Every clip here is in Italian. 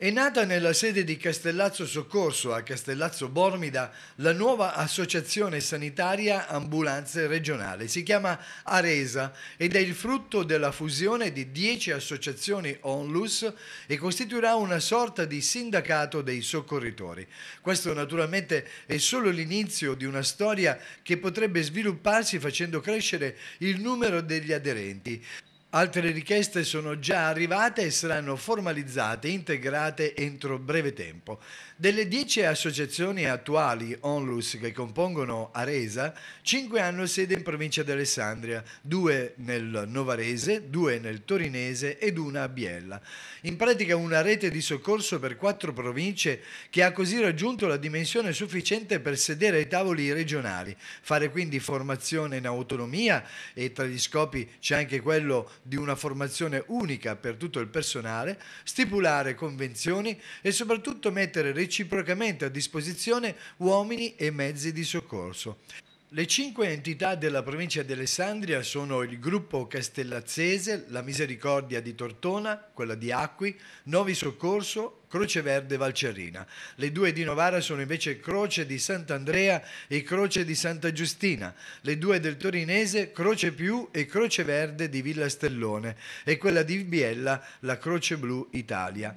È nata nella sede di Castellazzo Soccorso a Castellazzo Bormida la nuova associazione sanitaria ambulanze regionale. Si chiama Aresa ed è il frutto della fusione di dieci associazioni onlus e costituirà una sorta di sindacato dei soccorritori. Questo naturalmente è solo l'inizio di una storia che potrebbe svilupparsi facendo crescere il numero degli aderenti. Altre richieste sono già arrivate e saranno formalizzate e integrate entro breve tempo. Delle dieci associazioni attuali onlus che compongono Aresa, cinque hanno sede in provincia di Alessandria, due nel Novarese, due nel Torinese ed una a Biella. In pratica una rete di soccorso per 4 province che ha così raggiunto la dimensione sufficiente per sedere ai tavoli regionali, fare quindi formazione in autonomia e tra gli scopi c'è anche quello di una formazione unica per tutto il personale, stipulare convenzioni e soprattutto mettere reciprocamente a disposizione uomini e mezzi di soccorso. Le cinque entità della provincia di Alessandria sono il gruppo Castellazzese, la Misericordia di Tortona, quella di Acqui, Novi Soccorso, Croce Verde Valcerina. Le due di Novara sono invece Croce di Sant'Andrea e Croce di Santa Giustina. Le due del Torinese, Croce Più e Croce Verde di Villa Stellone e quella di Biella, la Croce Blu Italia.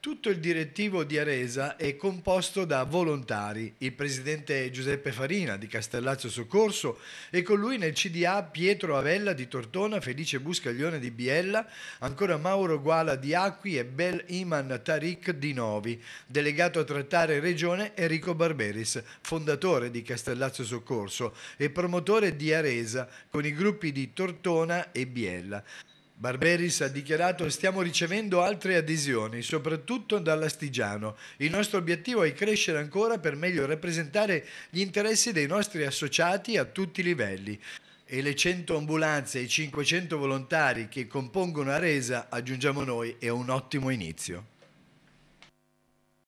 Tutto il direttivo di Aresa è composto da volontari, il presidente Giuseppe Farina di Castellazzo Soccorso e con lui nel CDA Pietro Avella di Tortona, Felice Buscaglione di Biella, ancora Mauro Guala di Acqui e Bel Iman Tarik di Novi, delegato a trattare regione Enrico Barberis, fondatore di Castellazzo Soccorso e promotore di Aresa con i gruppi di Tortona e Biella. Barberis ha dichiarato stiamo ricevendo altre adesioni, soprattutto dall'Astigiano. Il nostro obiettivo è crescere ancora per meglio rappresentare gli interessi dei nostri associati a tutti i livelli. E le 100 ambulanze e i 500 volontari che compongono Aresa, aggiungiamo noi, è un ottimo inizio.